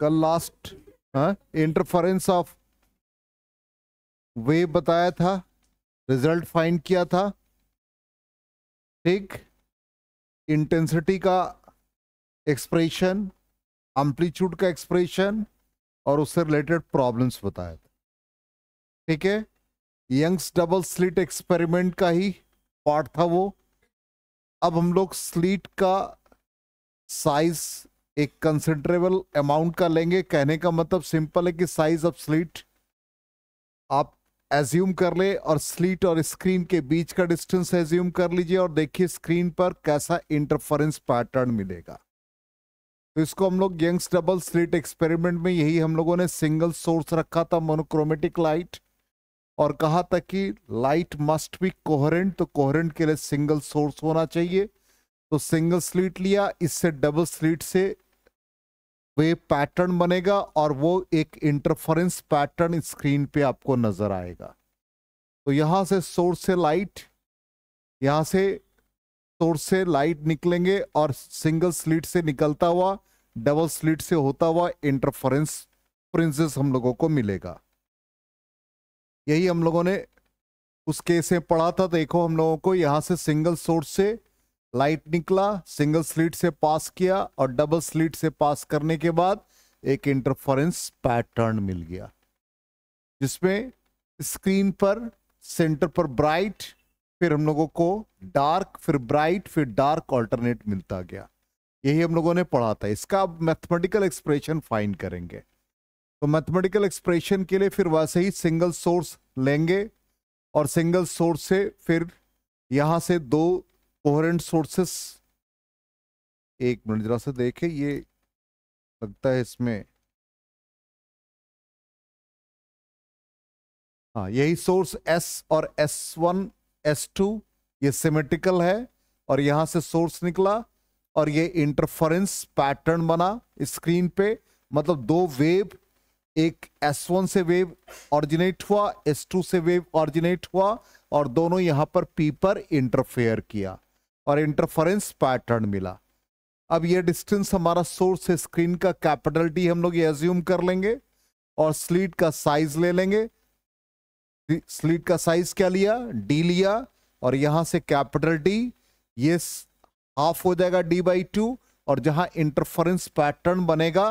कल last interference of wave बताया था रिजल्ट फाइंड किया था ठीक इंटेंसिटी का एक्सप्रेशन एम्पलीट्यूड का एक्सप्रेशन और उससे रिलेटेड प्रॉब्लम्स बताया था ठीक है यंग्स डबल स्लिट एक्सपेरिमेंट का ही पार्ट था वो अब हम लोग स्लीट का साइज एक कंसिडरेबल अमाउंट का लेंगे कहने का मतलब सिंपल है कि साइज ऑफ स्लीट आप एज्यूम कर ले और स्लीट और स्क्रीन के बीच का डिस्टेंस एज्यूम कर लीजिए और देखिए स्क्रीन पर कैसा इंटरफरेंस पैटर्न मिलेगा तो इसको हम लोग यंग्स डबल स्लीट एक्सपेरिमेंट में यही हम लोगों ने सिंगल सोर्स रखा था मोनोक्रोमेटिक लाइट और कहा था कि लाइट मस्ट बी कोहरेंट तो कोहरेंट के लिए सिंगल सोर्स होना चाहिए तो सिंगल स्लीट लिया इससे डबल स्लीट से वे पैटर्न बनेगा और वो एक इंटरफरेंस पैटर्न स्क्रीन पे आपको नजर आएगा तो यहां से सोर्स से लाइट यहां से सोर्स से लाइट निकलेंगे और सिंगल स्लिट से निकलता हुआ डबल स्लिट से होता हुआ इंटरफरेंस प्रिंसेस हम लोगों को मिलेगा यही हम लोगों ने उस केस में पढ़ा था देखो हम लोगों को यहां से सिंगल सोर्स से लाइट निकला सिंगल स्लिट से पास किया और डबल स्लिट से पास करने के बाद एक इंटरफेरेंस पैटर्न मिल गया जिसमें स्क्रीन पर सेंटर पर ब्राइट फिर हम लोगों को डार्क फिर ब्राइट फिर डार्क ऑल्टरनेट मिलता गया यही हम लोगों ने पढ़ा था इसका मैथमेटिकल एक्सप्रेशन फाइंड करेंगे तो मैथमेटिकल एक्सप्रेशन के लिए फिर वैसे ही सिंगल सोर्स लेंगे और सिंगल सोर्स से फिर यहां से दो कोहरेंट सोर्सेस एक मिनट जरा से देखे ये लगता है इसमें हाँ यही सोर्स S और S1 S2 ये सिमेट्रिकल है और यहां से सोर्स निकला और ये इंटरफरेंस पैटर्न बना स्क्रीन पे मतलब दो वेव एक S1 से वेव ऑरिजिनेट हुआ S2 से वेव ऑरिजिनेट हुआ और दोनों यहां पर पीपर पर इंटरफेयर किया और इंटरफरेंस पैटर्न मिला अब ये डिस्टेंस हमारा सोर्स है स्क्रीन का कैपिटल टी हम लोग एज्यूम कर लेंगे और स्लीट का साइज ले लेंगे स्लीट का साइज क्या लिया डी लिया और यहां से कैपिटल डी ये हाफ हो जाएगा डी बाई टू और जहां इंटरफरेंस पैटर्न बनेगा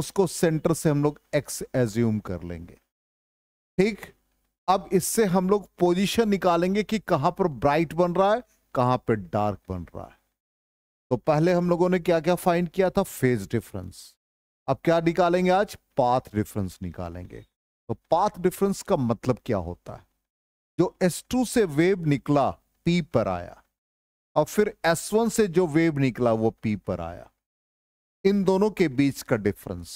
उसको सेंटर से हम लोग एक्स एज्यूम कर लेंगे ठीक अब इससे हम लोग पोजीशन निकालेंगे कि कहां पर ब्राइट बन रहा है कहां पे डार्क बन रहा है तो पहले हम लोगों ने क्या क्या फाइंड किया था फेज डिफरेंस अब क्या निकालेंगे आज पाथ डिफरेंस निकालेंगे तो पाथ डिफरेंस का मतलब क्या होता है जो S2 से वेव निकला P पर आया और फिर S1 से जो वेव निकला वो P पर आया इन दोनों के बीच का डिफरेंस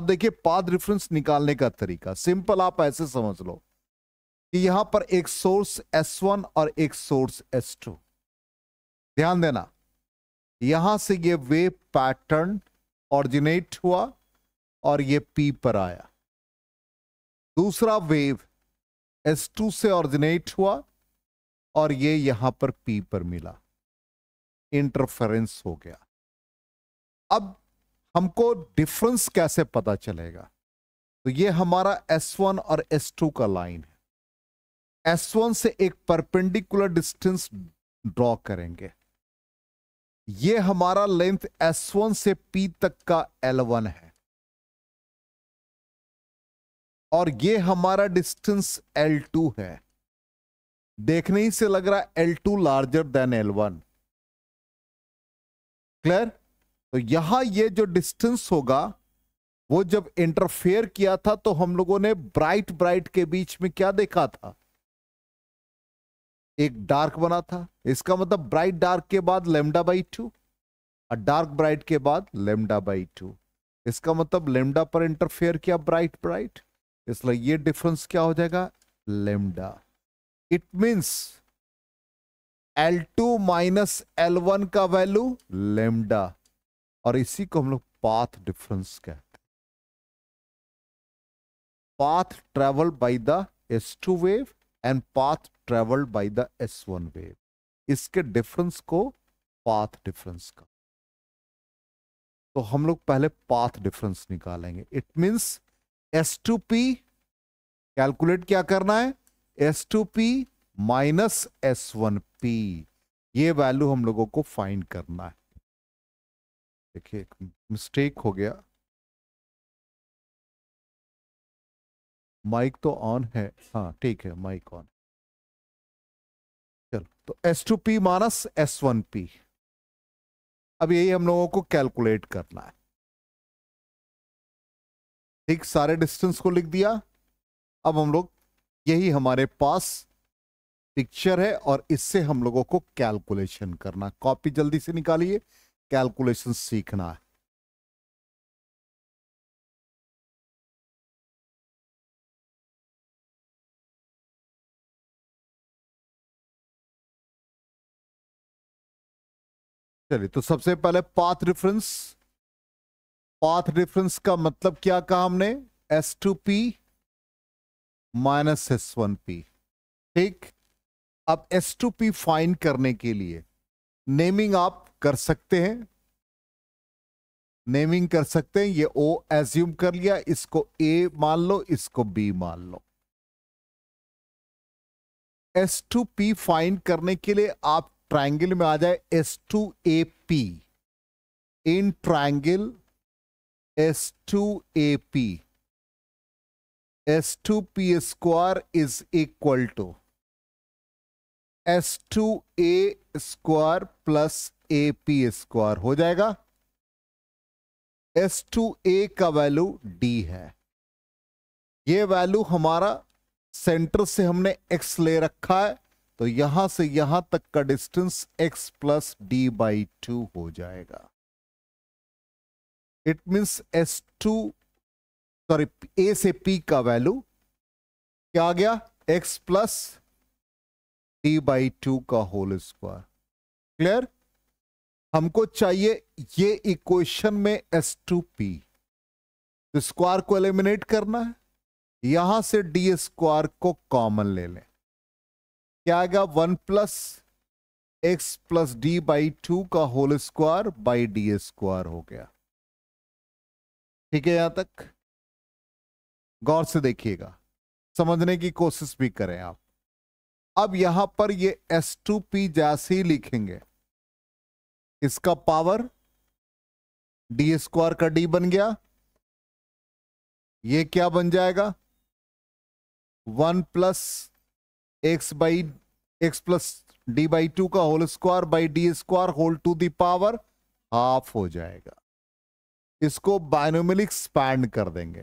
अब देखिए पाथ डिफरेंस निकालने का तरीका सिंपल आप ऐसे समझ लो कि यहां पर एक सोर्स S1 और एक सोर्स S2 ध्यान देना यहां से ये वेव पैटर्न ऑरिजिनेट हुआ और ये पी पर आया दूसरा वेव S2 से ऑरिजिनेट हुआ और ये यहां पर P पर मिला इंटरफेरेंस हो गया अब हमको डिफरेंस कैसे पता चलेगा तो ये हमारा S1 और S2 का लाइन है S1 से एक परपेंडिकुलर डिस्टेंस ड्रॉ करेंगे ये हमारा लेंथ S1 से P तक का L1 है और ये हमारा डिस्टेंस L2 है देखने ही से लग रहा है L2 larger than L1 clear तो यहां ये जो डिस्टेंस होगा वो जब इंटरफेयर किया था तो हम लोगों ने ब्राइट ब्राइट के बीच में क्या देखा था एक डार्क बना था इसका मतलब ब्राइट डार्क के बाद लेमडा बाई टू और डार्क ब्राइट के बाद लेमडा बाई टू इसका मतलब लेमडा पर इंटरफेयर किया ब्राइट ब्राइट इसलिए ये डिफरेंस क्या हो जाएगा lambda it means L two minus L one का वैल्यू लेमडा और इसी को हम लोग पाथ डिफरेंस कहते हैं path travel by the S two wave and path travelled by the S one wave इसके डिफरेंस को पाथ डिफरेंस का तो हम लोग पहले पाथ डिफरेंस निकालेंगे it means S two P calculate क्या करना है S two P minus S one P ये वैल्यू हम लोगों को फाइंड करना है देखिए एक मिस्टेक हो गया माइक तो ऑन है हाँ ठीक है माइक ऑन चलो तो S two P minus S one P अब यही हम लोगों को कैलकुलेट करना है ठीक सारे डिस्टेंस को लिख दिया अब हम लोग यही हमारे पास पिक्चर है और इससे हम लोगों को कैलकुलेशन करना कॉपी जल्दी से निकालिए कैलकुलेशन सीखना है चलिए तो सबसे पहले पाथ रेफरेंस पाथ रेफरेंस का मतलब क्या कहा हमने S two P minus S one P ठीक अब एस टू पी फाइन करने के लिए नेमिंग आप कर सकते हैं नेमिंग कर सकते हैं ये ओ एज्यूम कर लिया इसको ए मान लो इसको बी मान लो एस टू पी फाइन करने के लिए आप ट्राइंगल में आ जाए S two A P in triangle S two A P S two P square is equal to S two A square plus A P square हो जाएगा एस टू ए का वैल्यू डी है ये वैल्यू हमारा centre से हमने x ले रखा है तो यहां से यहां तक का distance x plus D by two हो जाएगा it means S two sorry A से पी का वैल्यू क्या आ गया x plus D by two का होल स्क्वायर क्लियर हमको चाहिए ये इक्वेशन में एस टू पी स्क्वायर को एलिमिनेट करना है यहां से डी स्क्वायर को कॉमन ले लें क्या आएगा one plus X plus D by two का whole square by D square हो गया ठीक है यहां तक गौर से देखिएगा समझने की कोशिश भी करें आप अब यहां पर ये एस टू पी जैसे ही लिखेंगे इसका पावर डी स्क्वायर का डी बन गया ये क्या बन जाएगा one plus X by X plus D by two का whole square by D square whole to the power half हो जाएगा इसको बायनोमल एक्सपैंड कर देंगे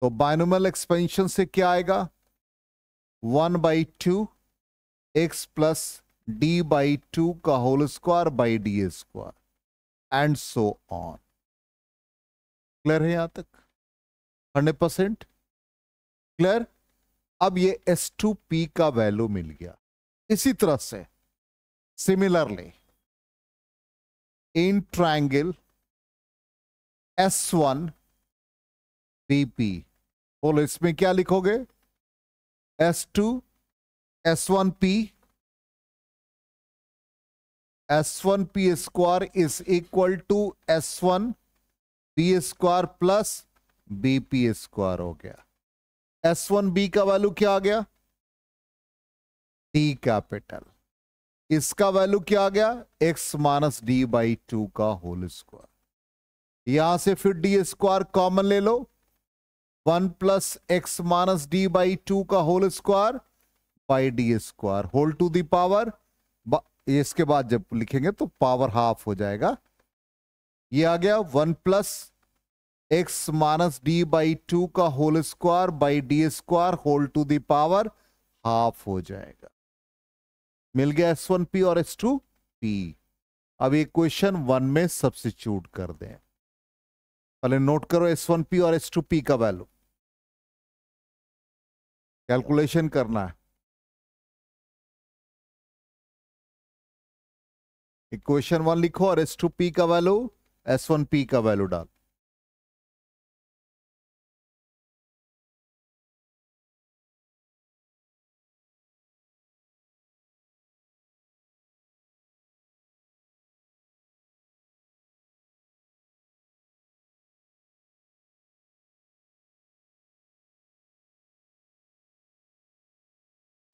तो बायनोमल एक्सपेंशन से क्या आएगा one by two X plus D by two का whole square by D square and so on clear है यहां तक हंड्रेड परसेंट क्लियर अब ये एस टू पी का वैल्यू मिल गया इसी तरह से similarly in triangle S one P P बोलो इसमें क्या लिखोगे S two S one P S one P square is equal to S one P square plus B P square हो गया एस वन बी का वैल्यू क्या आ गया टी कैपिटल इसका वैल्यू क्या आ गया X minus D by two का होल स्क्वायर यहां से फिर डी स्क्वायर कॉमन ले लो one plus X minus D by two का whole square by D square whole to the power इसके बाद जब लिखेंगे तो पावर हाफ हो जाएगा ये आ गया one plus X minus D by two का whole square by D square whole to the power half हो जाएगा मिल गया एस वन पी और एस टू पी अब ये क्वेश्चन वन में सब्सिट्यूट कर दें पहले नोट करो एस वन पी और एस टू पी का वैल्यू कैलकुलेशन करना है इक्वेशन वन लिखो और एस टू पी का वैल्यू एस वन पी का वैल्यू डाल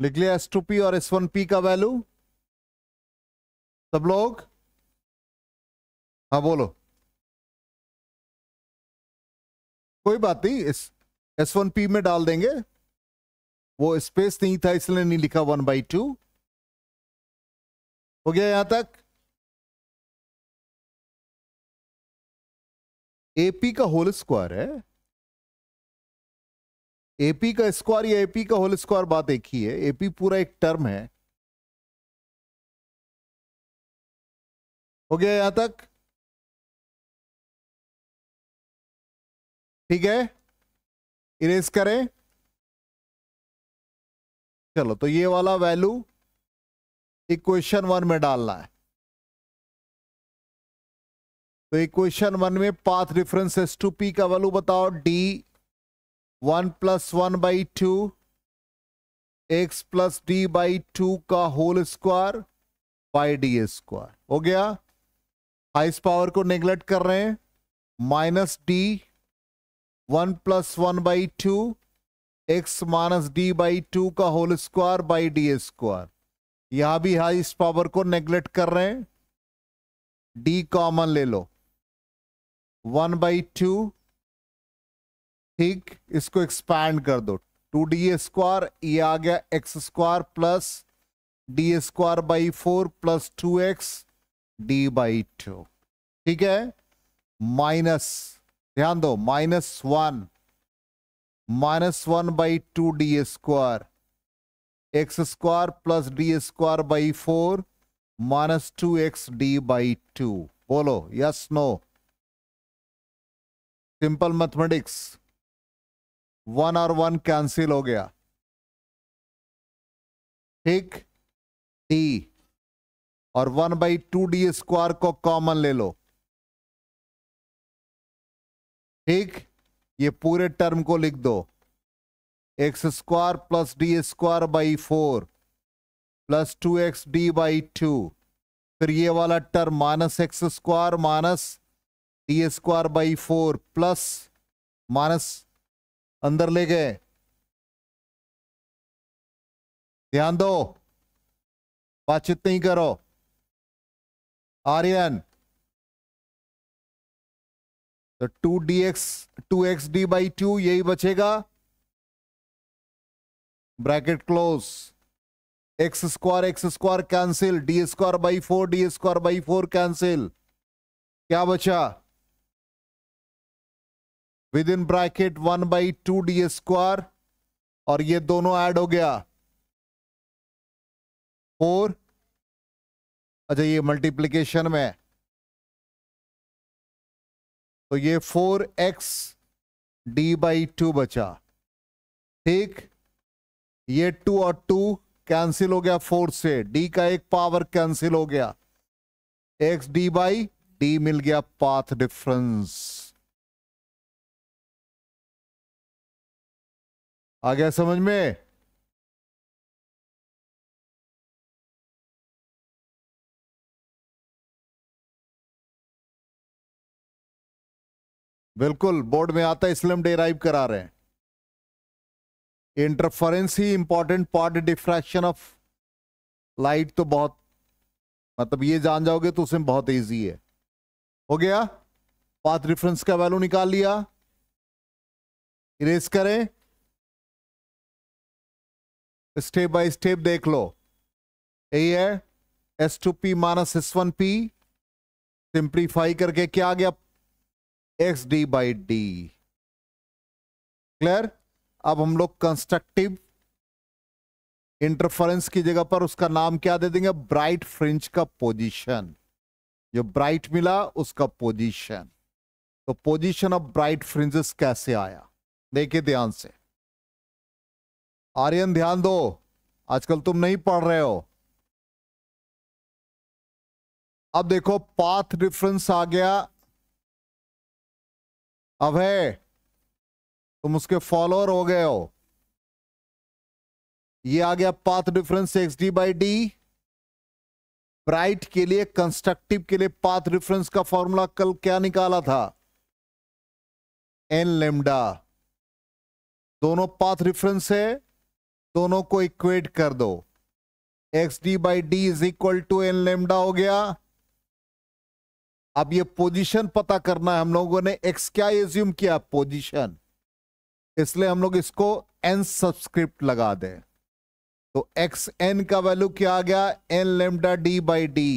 लिख लिया एस टू पी और एस वन पी का वैल्यू सब लोग हाँ बोलो कोई बात नहीं इस एस वन पी में डाल देंगे वो स्पेस नहीं था इसलिए नहीं लिखा वन बाई टू हो गया यहां तक एपी का होल स्क्वायर है एपी का स्क्वायर या एपी का होल स्क्वायर बात एक ही है एपी पूरा एक टर्म है हो गया यहां तक ठीक है इरेज करें चलो तो ये वाला वैल्यू इक्वेशन वन में डालना है तो इक्वेशन वन में path difference S two P का वैल्यू बताओ D one plus one by two X plus D by two का whole square by D square हो गया हाइस पावर को नेग्लेक्ट कर रहे हैं minus D one plus one by two X minus D by two का whole square by D square यहां भी हाइस्ट पावर को नेग्लेक्ट कर रहे हैं डी कॉमन ले लो वन बाई टू ठीक इसको एक्सपैंड कर दो टू डी स्क्वायर ये आ गया X square plus D square by four plus two x D by two ठीक है माइनस ध्यान दो minus one minus one by two D square x square plus D square by four minus two x D by two बोलो yes no simple mathematics one और one cancel हो गया ठीक D और one by two D square को common ले लो ठीक ये पूरे टर्म को लिख दो x square plus D square by four plus two x D by two फिर ये वाला term minus x square minus d square by four plus minus अंदर ले गए ध्यान दो बातचीत नहीं करो आर्यन तो two d x two x D by two यही बचेगा bracket close x square x square cancel d square by four d square by four cancel क्या बचा within bracket one by two D square और ये दोनों add हो गया four अच्छा ये मल्टीप्लीकेशन में तो ये four x D by two बचा ठीक ये टू और टू कैंसिल हो गया फोर से डी का एक पावर कैंसिल हो गया एक्स डी बाई डी मिल गया पाथ डिफरेंस आ गया समझ में बिल्कुल बोर्ड में आता हम डेराइव करा रहे हैं इंटरफरेंस ही important part diffraction of light तो बहुत मतलब ये जान जाओगे तो उसमें बहुत इजी है हो गया पाथ रिफरेंस का वैल्यू निकाल लिया इरेज करें स्टेप बाय स्टेप देख लो यही है S two P minus S one P simplify करके क्या आ गया x D by d clear अब हम लोग कंस्ट्रक्टिव इंटरफरेंस की जगह पर उसका नाम क्या दे देंगे ब्राइट फ्रिंज का पोजीशन जो ब्राइट मिला उसका पोजीशन तो पोजीशन ऑफ ब्राइट फ्रिंजेस कैसे आया देखिए ध्यान से आर्यन ध्यान दो आजकल तुम नहीं पढ़ रहे हो अब देखो पाथ डिफरेंस आ गया अब है तुम उसके फॉलोअर हो गए हो ये आ गया path difference x D by d bright के लिए कंस्ट्रक्टिव के लिए पाथ डिफरेंस का फॉर्मूला कल क्या निकाला था एन लेमडा दोनों पाथ डिफरेंस है दोनों को इक्वेट कर दो x D by d is equal to n lambda हो गया अब ये पोजीशन पता करना है हम लोगों ने एक्स क्या एज्यूम किया पोजीशन इसलिए हम लोग इसको एन सब्सक्रिप्ट लगा दें तो एक्स एन का वैल्यू क्या आ गया n lambda d by d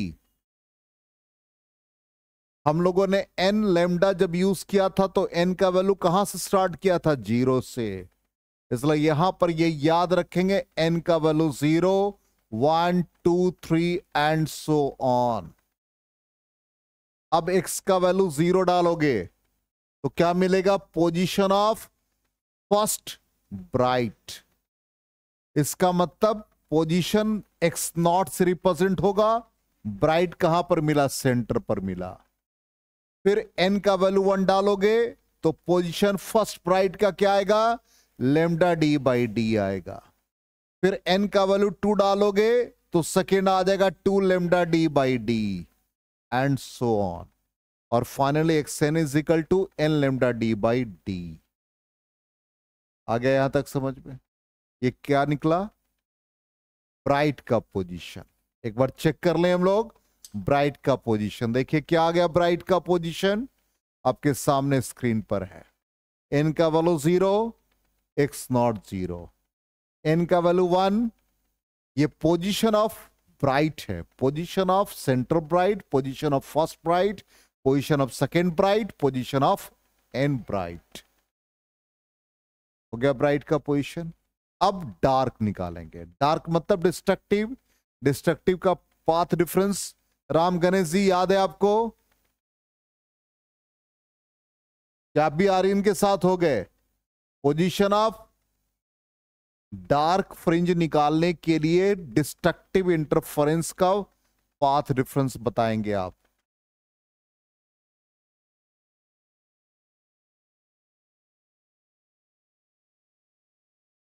हम लोगों ने एन लेमडा जब यूज किया था तो एन का वैल्यू कहां से स्टार्ट किया था जीरो से इसलिए यहां पर ये याद रखेंगे एन का value zero one two three and so on अब एक्स का वैल्यू जीरो डालोगे तो क्या मिलेगा पोजीशन ऑफ फर्स्ट ब्राइट इसका मतलब पोजीशन एक्स नॉट से रिप्रेजेंट होगा ब्राइट कहां पर मिला सेंटर पर मिला फिर एन का वैल्यू वन डालोगे तो पोजीशन फर्स्ट ब्राइट का क्या आएगा लेमडा डी बाई डी आएगा फिर एन का वैल्यू टू डालोगे तो सेकेंड आ जाएगा two lambda d by d and so on और finally n is equal to n lambda d by d आ गया यहां तक समझ में ये क्या निकला ब्राइट का पोजीशन एक बार चेक कर लें हम लोग ब्राइट का पोजीशन देखिए क्या आ गया ब्राइट का पोजीशन आपके सामने स्क्रीन पर है एन का value zero x naught zero n का वैल्यू वन ये पोजीशन ऑफ ब्राइट है position of centre bright position of first bright position of second bright position of n bright हो गया ब्राइट का पोजीशन अब डार्क निकालेंगे dark मतलब destructive destructive का पाथ डिफरेंस राम गणेश जी याद है आपको क्या भी आर्यन के साथ हो गए पोजीशन ऑफ डार्क फ्रिंज निकालने के लिए डिस्ट्रक्टिव इंटरफरेंस का पाथ डिफरेंस बताएंगे आप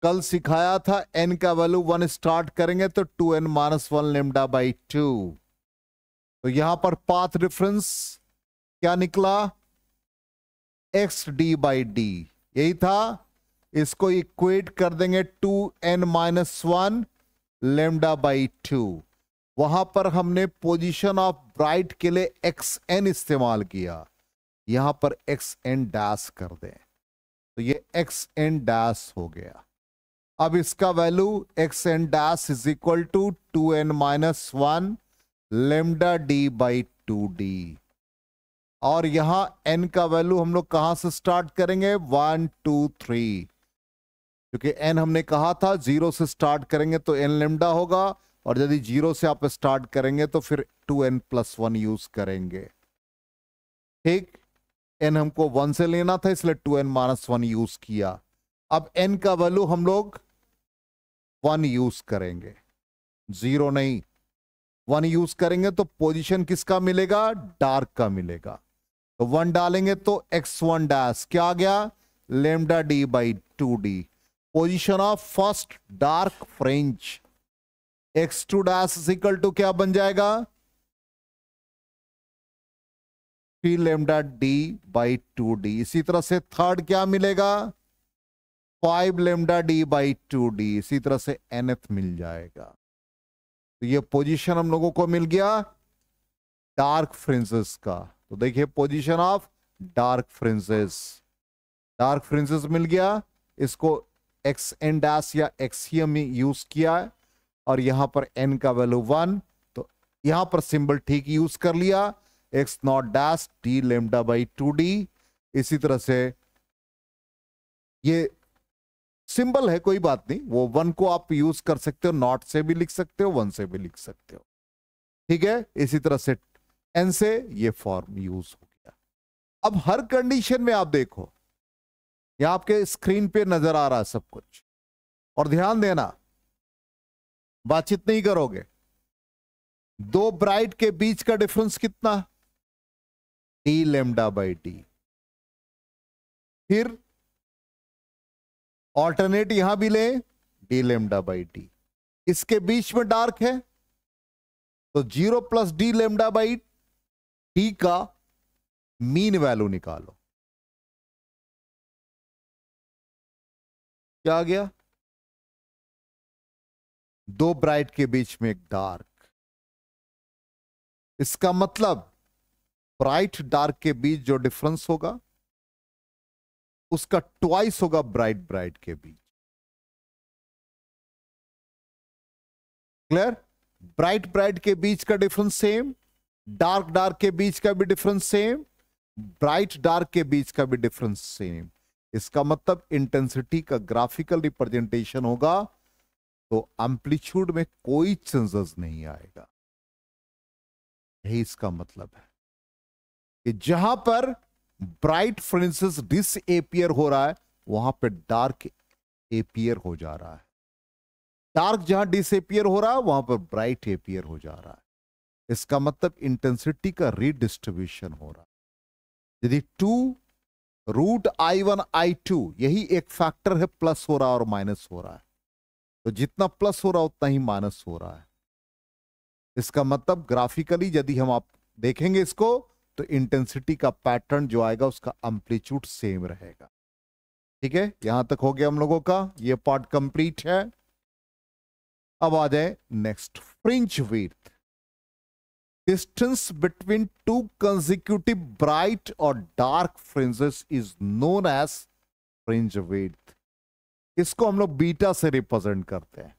कल सिखाया था एन का वैल्यू वन स्टार्ट करेंगे तो two n minus one lambda by two तो यहां पर पाथ डिफरेंस क्या निकला एक्स डी बाई डी यही था इसको इक्वेट कर देंगे two n minus one lambda by two वहां पर हमने पोजीशन ऑफ ब्राइट के लिए एक्स एन इस्तेमाल किया यहां पर एक्स एन डैश कर दें तो ये एक्स एन डैश हो गया अब इसका value x n dash is equal to two n minus one lambda d by two d और यहां एन का वैल्यू हम लोग कहां से स्टार्ट करेंगे वन टू थ्री क्योंकि एन हमने कहा था जीरो से स्टार्ट करेंगे तो एन लेमडा होगा और यदि जीरो से आप स्टार्ट करेंगे तो फिर two n plus one use करेंगे ठीक एन हमको वन से लेना था इसलिए two n minus one use किया अब एन का वैल्यू हम लोग वन यूज करेंगे जीरो नहीं वन यूज करेंगे तो पोजीशन किसका मिलेगा डार्क का मिलेगा तो वन डालेंगे तो एक्स वन डैश क्या आ गया lambda d by two d position of first dark fringe x two dash equal to क्या बन जाएगा three lambda d by two d इसी तरह से थर्ड क्या मिलेगा five lambda d by two d इसी तरह से एनएथ मिल जाएगा तो ये पोजीशन हम लोगों को मिल गया डार्क फ्रेंसेस का तो देखिए position of dark fringes dark fringes मिल गया इसको एक्स एन डैश या एक्सियम यूज किया है और यहां पर एन का वैल्यू वन तो यहां पर सिंबल ठीक यूज कर लिया x naught dash d lambda by two d इसी तरह से ये सिंबल है कोई बात नहीं वो वन को आप यूज कर सकते हो नॉट से भी लिख सकते हो वन से भी लिख सकते हो ठीक है इसी तरह से एन से ये फॉर्म यूज हो गया अब हर कंडीशन में आप देखो यह आपके स्क्रीन पे नजर आ रहा है सब कुछ और ध्यान देना बातचीत नहीं करोगे दो ब्राइट के बीच का डिफरेंस कितना डी लेमडा बाई टी फिर ऑल्टरनेट यहां भी ले डी लेमडा बाई टी इसके बीच में डार्क है तो zero plus d lambda by t का मीन वैल्यू निकालो क्या आ गया दो ब्राइट के बीच में एक डार्क इसका मतलब ब्राइट डार्क के बीच जो डिफरेंस होगा उसका ट्वाइस होगा ब्राइट ब्राइट के बीच क्लियर ब्राइट ब्राइट के बीच का डिफरेंस सेम डार्क डार्क के बीच का भी डिफरेंस सेम ब्राइट डार्क के बीच का भी डिफरेंस सेम इसका मतलब इंटेंसिटी का ग्राफिकल रिप्रेजेंटेशन होगा तो एम्पलीट्यूड में कोई चेंजेस नहीं आएगा यही इसका मतलब है कि जहां पर ब्राइट डिस एपियर हो रहा है वहां पर डार्क एपियर हो जा रहा है डार्क जहां एपियर हो रहा है वहां पर ब्राइट एपियर हो जा रहा है इसका मतलब इंटेंसिटी का रीडिस्ट्रीब्यूशन हो रहा है यदि two root I one I two यही एक फैक्टर है प्लस हो रहा और माइनस हो रहा है तो जितना प्लस हो रहा उतना ही माइनस हो रहा है इसका मतलब ग्राफिकली यदि हम आप देखेंगे इसको तो इंटेंसिटी का पैटर्न जो आएगा उसका एम्पलीट्यूड सेम रहेगा ठीक है यहां तक हो गया हम लोगों का ये पार्ट कंप्लीट है अब आ जाए next fringe width distance between two consecutive bright और dark fringes is known as fringe width इसको हम लोग बीटा से रिप्रेजेंट करते हैं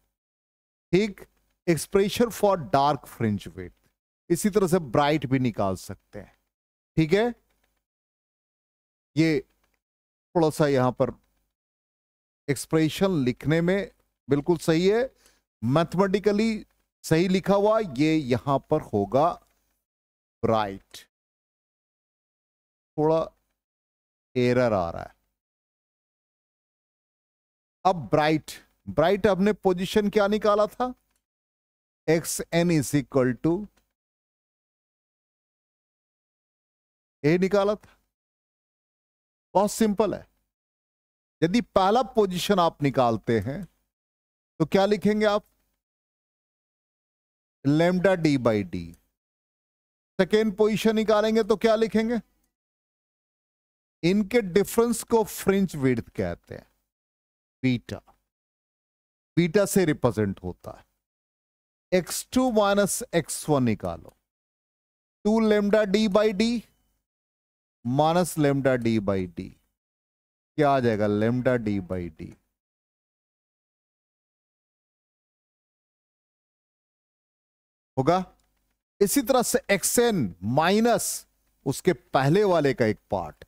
ठीक expression for dark fringe width इसी तरह से ब्राइट भी निकाल सकते हैं ठीक है ये थोड़ा सा यहां पर एक्सप्रेशन लिखने में बिल्कुल सही है मैथमेटिकली सही लिखा हुआ ये यहां पर होगा ब्राइट थोड़ा एरर आ रहा है अब ब्राइट ब्राइट हमने पोजीशन क्या निकाला था x n is equal to a निकाला था बहुत सिंपल है यदि पहला पोजीशन आप निकालते हैं तो क्या लिखेंगे आप lambda d by d second position निकालेंगे तो क्या लिखेंगे इनके डिफरेंस को फ्रिंज विड्थ कहते हैं बीटा बीटा से रिप्रेजेंट होता है x two minus x one निकालो two lambda d by d minus lambda d by d क्या आ जाएगा लेमडा डी बाई डी होगा इसी तरह से एक्सएन माइनस उसके पहले वाले का एक पार्ट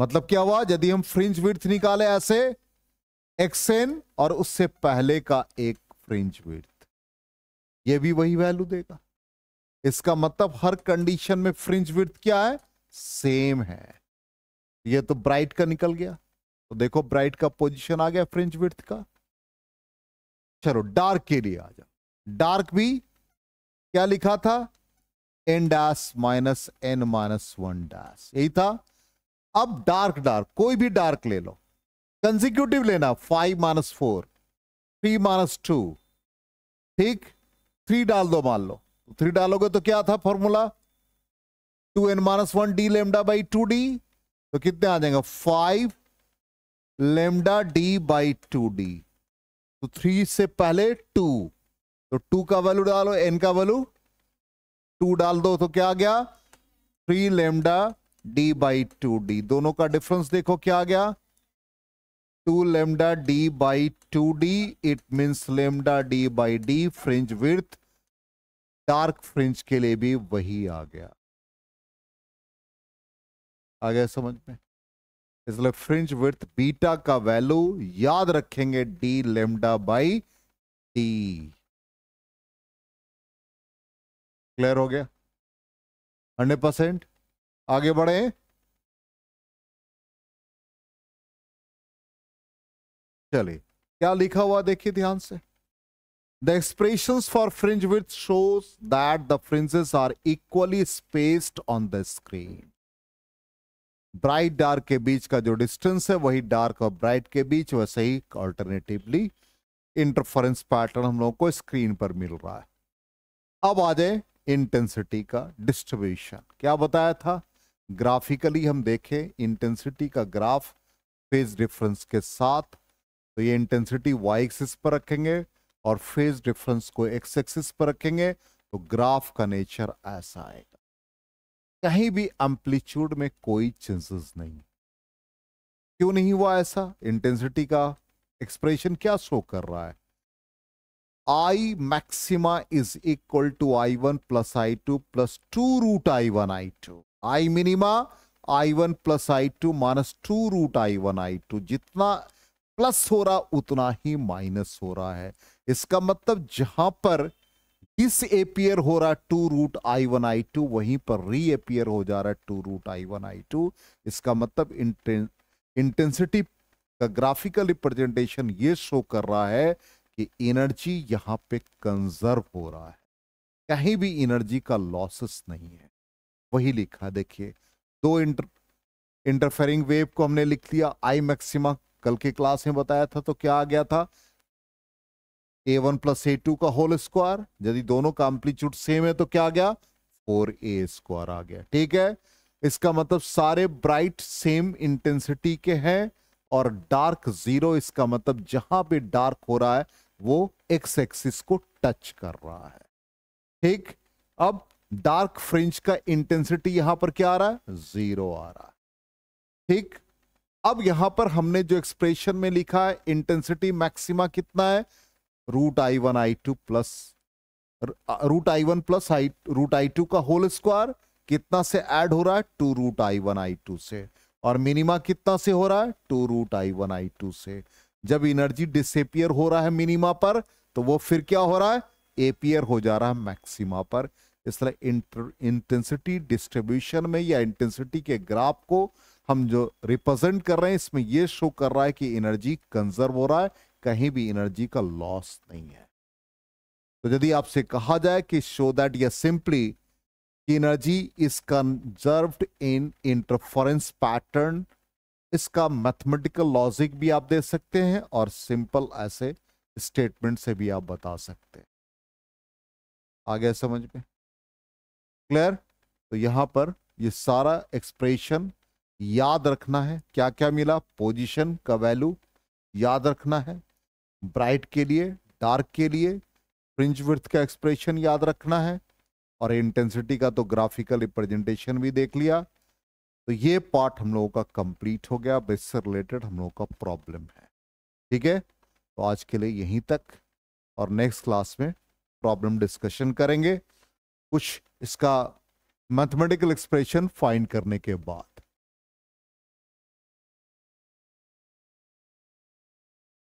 मतलब क्या हुआ यदि हम फ्रिंज विड्थ निकाले ऐसे एक्सएन और उससे पहले का एक फ्रिंज विड्थ ये भी वही वैल्यू देगा इसका मतलब हर कंडीशन में फ्रिंज विड्थ क्या है सेम है ये तो ब्राइट का निकल गया तो देखो ब्राइट का पोजीशन आ गया फ्रिंज विड्थ का चलो डार्क के लिए आ जाओ डार्क भी क्या लिखा था n dash minus n minus one dash यही था अब डार्क डार्क कोई भी डार्क ले लो कंजिक्यूटिव लेना five minus four three minus two ठीक थ्री डाल दो मान लो थ्री तो डालोगे तो क्या था formula two n minus one d lambda by two d तो कितने आ जाएंगे five lambda d by two d तो थ्री से पहले टू तो टू का वैल्यू डालो एन का वैल्यू टू डाल दो तो क्या आ गया three lambda d by two d दोनों का डिफरेंस देखो क्या आ गया two lambda d by two d it means lambda d by d fringe width dark fringe के लिए भी वही आ गया आ गया समझ में इसलिए फ्रिंज विथ बीटा का वैल्यू याद रखेंगे d lambda by d clear हो गया हंड्रेड परसेंट आगे बढ़े चलिए क्या लिखा हुआ देखिए ध्यान से the expression for fringe width shows that the fringes are equally spaced on the screen bright dark के बीच का जो डिस्टेंस है वही डार्क और ब्राइट के बीच वैसे ही अल्टरनेटिवली इंटरफरेंस पैटर्न हम लोग को स्क्रीन पर मिल रहा है अब आ जाए इंटेंसिटी का डिस्ट्रीब्यूशन क्या बताया था ग्राफिकली हम देखें इंटेंसिटी का ग्राफ फेज डिफरेंस के साथ तो ये इंटेंसिटी वाई एक्सिस पर रखेंगे और फेज डिफरेंस को एक्स एक्सिस पर रखेंगे तो ग्राफ का नेचर ऐसा आएगा कहीं भी एम्पलीट्यूड में कोई चेंजेस नहीं क्यों नहीं हुआ ऐसा इंटेंसिटी का एक्सप्रेशन क्या शो कर रहा है I maxima is equal to I1 plus I2 plus 2 root I1 I2. I minima I1 plus I2 minus two root I1 I2 जितना प्लस हो रहा उतना ही माइनस हो रहा है इसका मतलब जहां पर डिस एपियर हो रहा two root I one I two वहीं पर री एपियर हो जा रहा है two root I one I two इसका मतलब इंटेंसिटी का ग्राफिकल रिप्रेजेंटेशन ये शो कर रहा है कि एनर्जी यहां पे कंजर्व हो रहा है कहीं भी एनर्जी का लॉसेस नहीं है वही लिखा देखिए दो इंटर इंटरफेरिंग वेव को हमने लिख लिया आई मैक्सिमा कल के क्लास में बताया था तो क्या आ गया था a one plus a two का होल स्क्वायर यदि दोनों का एम्पलीट्यूड सेम है तो क्या आ गया फोर ए स्क्वायर आ गया ठीक है इसका मतलब सारे ब्राइट सेम इंटेंसिटी के हैं और डार्क जीरो इसका मतलब जहां पे डार्क हो रहा है वो एक्स एक्सिस को टच कर रहा है ठीक अब डार्क फ्रिंज का इंटेंसिटी यहां पर क्या आ रहा है जीरो आ रहा है ठीक अब यहां पर हमने जो एक्सप्रेशन में लिखा है इंटेंसिटी मैक्सिमा कितना है root I one I two plus root I one plus I root I two का होल स्क्वायर कितना से ऐड हो रहा है two root I one I two से और मिनिमा कितना से हो रहा है two root I one I two से जब एनर्जी डिसेपियर हो रहा है मिनिमा पर तो वो फिर क्या हो रहा है एपियर हो जा रहा है मैक्सिमा पर इस तरह इंटेंसिटी डिस्ट्रीब्यूशन में या इंटेंसिटी के ग्राफ को हम जो रिप्रेजेंट कर रहे हैं इसमें ये शो कर रहा है कि एनर्जी कंजर्व हो रहा है कहीं भी एनर्जी का लॉस नहीं है तो यदि आपसे कहा जाए कि शो दैट या simply energy is conserve in interference pattern इसका मैथमेटिकल लॉजिक भी आप दे सकते हैं और सिंपल ऐसे स्टेटमेंट से भी आप बता सकते हैं आ गया समझ में क्लियर तो यहां पर ये सारा एक्सप्रेशन याद रखना है क्या क्या मिला पोजीशन का वैल्यू याद रखना है ब्राइट के लिए डार्क के लिए फ्रिंज विर्थ का एक्सप्रेशन याद रखना है और इंटेंसिटी का तो ग्राफिकल रिप्रेजेंटेशन भी देख लिया तो ये पार्ट हम लोगों का कंप्लीट हो गया अब इससे रिलेटेड हम लोगों का प्रॉब्लम है ठीक है तो आज के लिए यहीं तक और नेक्स्ट क्लास में प्रॉब्लम डिस्कशन करेंगे कुछ इसका मैथमेटिकल एक्सप्रेशन फाइंड करने के बाद